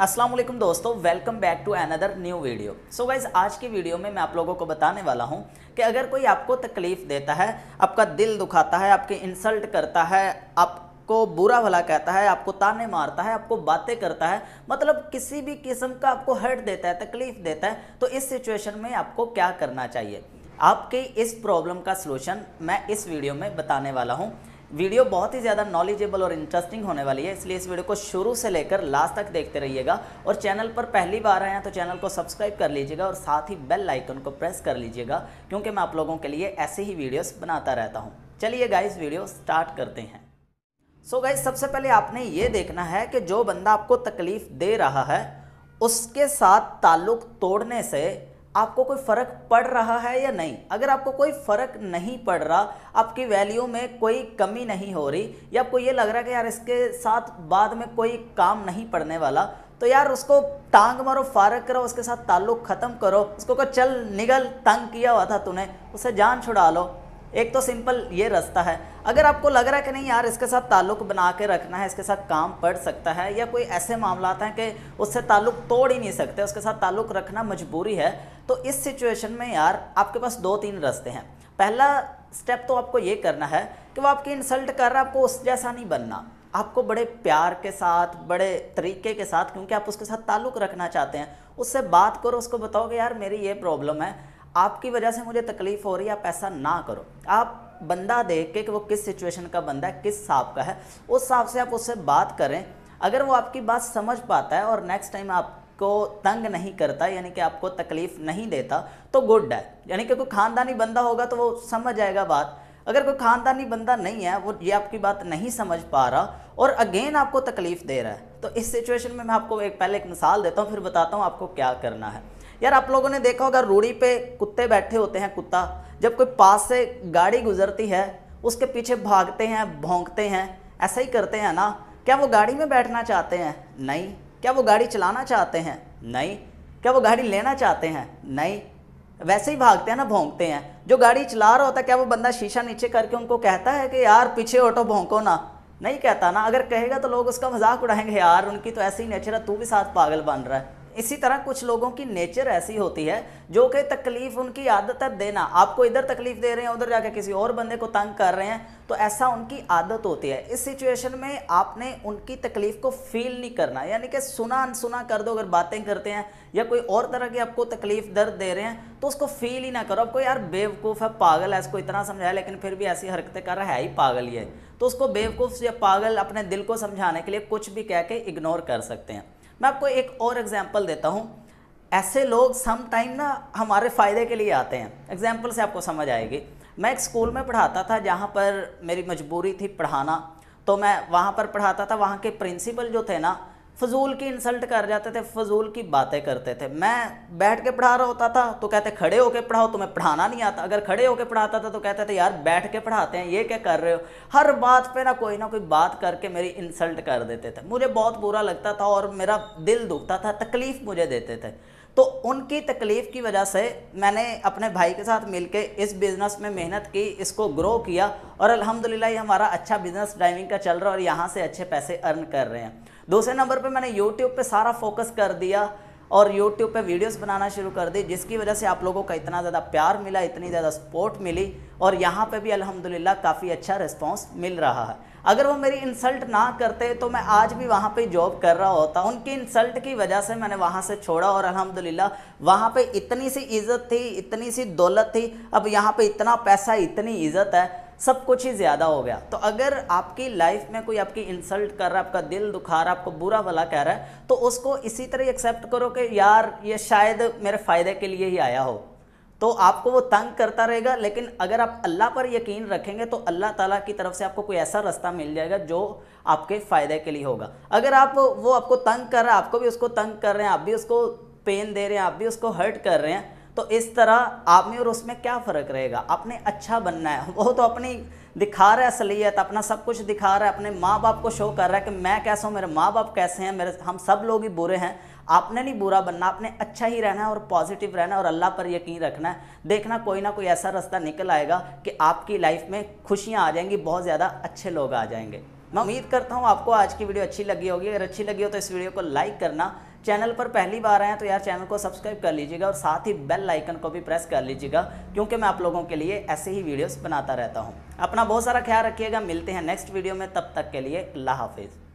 असलम दोस्तों welcome back to another new video so guys आज की वीडियो में मैं आप लोगों को बताने वाला हूँ कि अगर कोई आपको तकलीफ़ देता है आपका दिल दुखाता है आपके इंसल्ट करता है आपको बुरा भला कहता है आपको ताने मारता है आपको बातें करता है मतलब किसी भी किस्म का आपको हर्ट देता है तकलीफ़ देता है तो इस सिचुएशन में आपको क्या करना चाहिए आपके इस प्रॉब्लम का सलूशन मैं इस वीडियो में बताने वाला हूँ वीडियो बहुत ही ज़्यादा नॉलेजेबल और इंटरेस्टिंग होने वाली है इसलिए इस वीडियो को शुरू से लेकर लास्ट तक देखते रहिएगा और चैनल पर पहली बार आए हैं तो चैनल को सब्सक्राइब कर लीजिएगा और साथ ही बेल आइकन को प्रेस कर लीजिएगा क्योंकि मैं आप लोगों के लिए ऐसे ही वीडियोस बनाता रहता हूँ चलिए गाइज वीडियो स्टार्ट करते हैं सो so गाइज सबसे पहले आपने ये देखना है कि जो बंदा आपको तकलीफ़ दे रहा है उसके साथ ताल्लुक तोड़ने से आपको कोई फ़र्क पड़ रहा है या नहीं अगर आपको कोई फ़र्क नहीं पड़ रहा आपकी वैल्यू में कोई कमी नहीं हो रही या आपको ये लग रहा है कि यार इसके साथ बाद में कोई काम नहीं पड़ने वाला तो यार उसको टांग मारो फारक करो उसके साथ ताल्लुक़ ख़त्म करो उसको को चल निगल तंग किया हुआ था तूने उसे जान छुड़ा लो एक तो सिंपल ये रास्ता है अगर आपको लग रहा है कि नहीं यार इसके साथ ताल्लुक बना के रखना है इसके साथ काम पड़ सकता है या कोई ऐसे मामला हैं कि उससे ताल्लुक तोड़ ही नहीं सकते उसके साथ ताल्लुक रखना मजबूरी है तो इस सिचुएशन में यार आपके पास दो तीन रास्ते हैं पहला स्टेप तो आपको ये करना है कि वो आपकी इंसल्ट कर रहा है आपको उस जैसा नहीं बनना आपको बड़े प्यार के साथ बड़े तरीके के साथ क्योंकि आप उसके साथ ताल्लुक रखना चाहते हैं उससे बात करो उसको बताओ कि यार मेरी ये प्रॉब्लम है आपकी वजह से मुझे तकलीफ हो रही है आप ऐसा ना करो आप बंदा देख के कि वो किस सिचुएशन का बंदा है किस हिसाब का है उस हिसाब से आप उससे बात करें अगर वो आपकी बात समझ पाता है और नेक्स्ट टाइम आपको तंग नहीं करता यानी कि आपको तकलीफ़ नहीं देता तो गुड है यानी कि कोई ख़ानदानी बंदा होगा तो वो समझ जाएगा बात अगर कोई ख़ानदानी बंदा नहीं है वो ये आपकी बात नहीं समझ पा रहा और अगेन आपको तकलीफ़ दे रहा है तो इस सिचुएशन में मैं आपको एक पहले एक मिसाल देता हूँ फिर बताता हूँ आपको क्या करना है यार आप लोगों ने देखा होगा रूढ़ी पे कुत्ते बैठे होते हैं कुत्ता जब कोई पास से गाड़ी गुजरती है उसके पीछे भागते हैं भोंकते हैं ऐसा ही करते हैं ना क्या वो गाड़ी में बैठना चाहते हैं नहीं क्या वो गाड़ी चलाना चाहते हैं नहीं क्या वो गाड़ी लेना चाहते हैं नहीं वैसे ही भागते हैं ना भोंकते हैं जो गाड़ी चला रहा होता है क्या वो बंदा शीशा नीचे करके उनको कहता है कि यार पीछे ऑटो भोंको ना नहीं कहता ना अगर कहेगा तो लोग उसका मजाक उड़ाएंगे यार उनकी तो ऐसी नेचर है तू भी साथ पागल बन रहा है इसी तरह कुछ लोगों की नेचर ऐसी होती है जो कि तकलीफ उनकी आदत है देना आपको इधर तकलीफ दे रहे हैं उधर जाके किसी और बंदे को तंग कर रहे हैं तो ऐसा उनकी आदत होती है इस सिचुएशन में आपने उनकी तकलीफ को फील नहीं करना यानी कि सुना अनसुना कर दो अगर बातें करते हैं या कोई और तरह की आपको तकलीफ दर्द दे रहे हैं तो उसको फील ही ना करो आपको यार बेवकूफ़ है पागल है इसको इतना समझाया लेकिन फिर भी ऐसी हरकतें कर रहा है ही पागल ये तो उसको बेवकूफ़ या पागल अपने दिल को समझाने के लिए कुछ भी कह के इग्नोर कर सकते हैं मैं आपको एक और एग्जाम्पल देता हूँ ऐसे लोग सम टाइम ना हमारे फ़ायदे के लिए आते हैं एग्जाम्पल से आपको समझ आएगी मैं एक स्कूल में पढ़ाता था जहाँ पर मेरी मजबूरी थी पढ़ाना तो मैं वहाँ पर पढ़ाता था वहाँ के प्रिंसिपल जो थे ना फजूल की इंसल्ट कर जाते थे फजूल की बातें करते थे मैं बैठ के पढ़ा रहा होता था तो कहते खड़े होकर पढ़ाओ तुम्हें पढ़ाना नहीं आता अगर खड़े होकर पढ़ाता था तो कहते थे यार बैठ के पढ़ाते हैं ये क्या कर रहे हो हर बात पे ना कोई ना कोई बात करके मेरी इंसल्ट कर देते थे मुझे बहुत बुरा लगता था और मेरा दिल दुखता था तकलीफ़ मुझे देते थे तो उनकी तकलीफ़ की वजह से मैंने अपने भाई के साथ के इस बिज़नेस में मेहनत की इसको ग्रो किया और अलहमदिल्ला हमारा अच्छा बिज़नेस ड्राइविंग का चल रहा है और यहाँ से अच्छे पैसे अर्न कर रहे हैं दूसरे नंबर पर मैंने यूट्यूब पर सारा फोकस कर दिया और यूट्यूब पे वीडियोस बनाना शुरू कर दी जिसकी वजह से आप लोगों का इतना ज़्यादा प्यार मिला इतनी ज़्यादा सपोर्ट मिली और यहाँ पे भी अलहमदिल्ला काफ़ी अच्छा रिस्पांस मिल रहा है अगर वो मेरी इंसल्ट ना करते तो मैं आज भी वहाँ पे जॉब कर रहा होता उनकी इंसल्ट की वजह से मैंने वहाँ से छोड़ा और अल्हम्दुलिल्लाह वहाँ पर इतनी सी इज़्ज़त थी इतनी सी दौलत थी अब यहाँ पे इतना पैसा इतनी इज़्ज़त है सब कुछ ही ज़्यादा हो गया तो अगर आपकी लाइफ में कोई आपकी इंसल्ट कर रहा है आपका दिल दुखा रहा है आपको बुरा भला कह रहा है तो उसको इसी तरह एक्सेप्ट करो कि यार ये शायद मेरे फ़ायदे के लिए ही आया हो तो आपको वो तंग करता रहेगा लेकिन अगर आप अल्लाह पर यकीन रखेंगे तो अल्लाह ताला की तरफ से आपको कोई ऐसा रास्ता मिल जाएगा जो आपके फ़ायदे के लिए होगा अगर आप वो आपको तंग कर रहा है आपको भी उसको तंग कर रहे हैं आप भी उसको पेन दे रहे हैं आप भी उसको हर्ट कर रहे हैं तो इस तरह आप में और उसमें क्या फ़र्क रहेगा आपने अच्छा बनना है वो तो अपनी दिखा रहा है असलियत अपना सब कुछ दिखा रहा है अपने माँ बाप को शो कर रहा है कि मैं कैसा हूँ मेरे माँ बाप कैसे हैं मेरे हम सब लोग ही बुरे हैं आपने नहीं बुरा बनना आपने अच्छा ही रहना है और पॉजिटिव रहना है और अल्लाह पर यकीन रखना है देखना कोई ना कोई ऐसा रास्ता निकल आएगा कि आपकी लाइफ में खुशियाँ आ जाएंगी बहुत ज़्यादा अच्छे लोग आ जाएंगे मैं उम्मीद करता हूँ आपको आज की वीडियो अच्छी लगी होगी अगर अच्छी लगी हो तो इस वीडियो को लाइक करना चैनल पर पहली बार आए हैं तो यार चैनल को सब्सक्राइब कर लीजिएगा और साथ ही बेल आइकन को भी प्रेस कर लीजिएगा क्योंकि मैं आप लोगों के लिए ऐसे ही वीडियोस बनाता रहता हूँ अपना बहुत सारा ख्याल रखिएगा मिलते हैं नेक्स्ट वीडियो में तब तक के लिए अल्लाह हाफिज़